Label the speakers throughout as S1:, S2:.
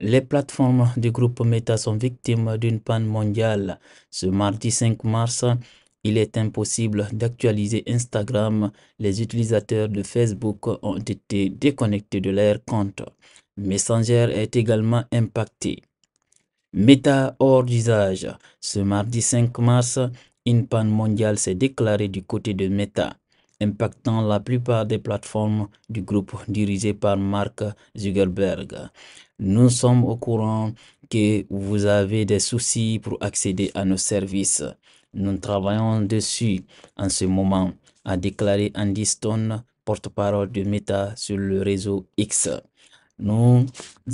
S1: Les plateformes du groupe Meta sont victimes d'une panne mondiale. Ce mardi 5 mars, il est impossible d'actualiser Instagram. Les utilisateurs de Facebook ont été déconnectés de leur compte. Messenger est également impacté. Meta hors d'usage. Ce mardi 5 mars, une panne mondiale s'est déclarée du côté de Meta impactant la plupart des plateformes du groupe dirigé par Mark Zuckerberg. Nous sommes au courant que vous avez des soucis pour accéder à nos services. Nous travaillons dessus en ce moment, a déclaré Andy Stone, porte-parole de Meta sur le réseau X. Nous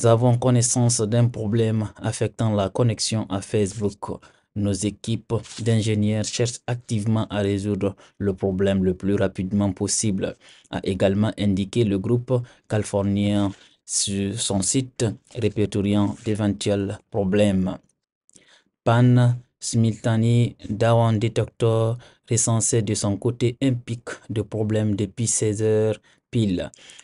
S1: avons connaissance d'un problème affectant la connexion à Facebook nos équipes d'ingénieurs cherchent activement à résoudre le problème le plus rapidement possible, a également indiqué le groupe californien sur son site, répertoriant d'éventuels problèmes. Pan Smiltani d'Awan Detector recensait de son côté un pic de problèmes depuis 16 heures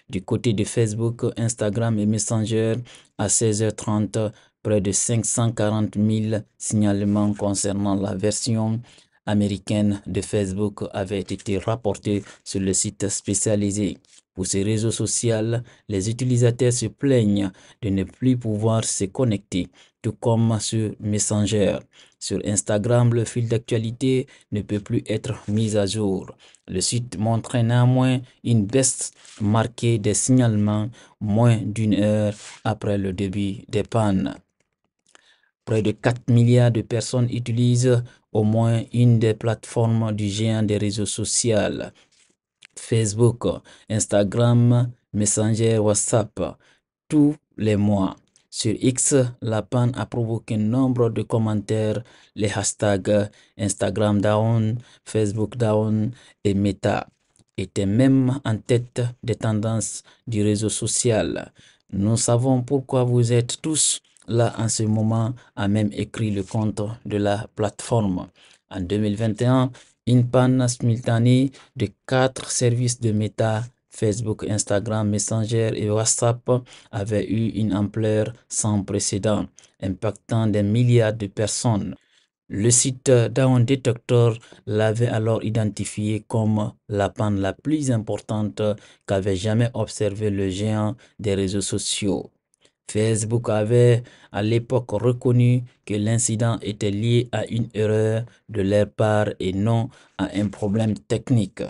S1: du côté de Facebook, Instagram et Messenger, à 16h30, près de 540 000 signalements concernant la version américaine de Facebook avait été rapportée sur le site spécialisé. Pour ces réseaux sociaux, les utilisateurs se plaignent de ne plus pouvoir se connecter, tout comme sur Messenger. Sur Instagram, le fil d'actualité ne peut plus être mis à jour. Le site montre néanmoins une baisse marquée des signalements moins d'une heure après le début des pannes. Près de 4 milliards de personnes utilisent au moins une des plateformes du géant des réseaux sociaux. Facebook, Instagram, Messenger, WhatsApp, tous les mois. Sur X, la panne a provoqué nombre de commentaires, les hashtags Instagram down, Facebook down et Meta étaient même en tête des tendances du réseau social. Nous savons pourquoi vous êtes tous là en ce moment a même écrit le compte de la plateforme. En 2021, une panne simultanée de quatre services de méta, Facebook, Instagram, Messenger et WhatsApp avait eu une ampleur sans précédent, impactant des milliards de personnes. Le site Down Detector l'avait alors identifié comme la panne la plus importante qu'avait jamais observé le géant des réseaux sociaux. Facebook avait à l'époque reconnu que l'incident était lié à une erreur de leur part et non à un problème technique.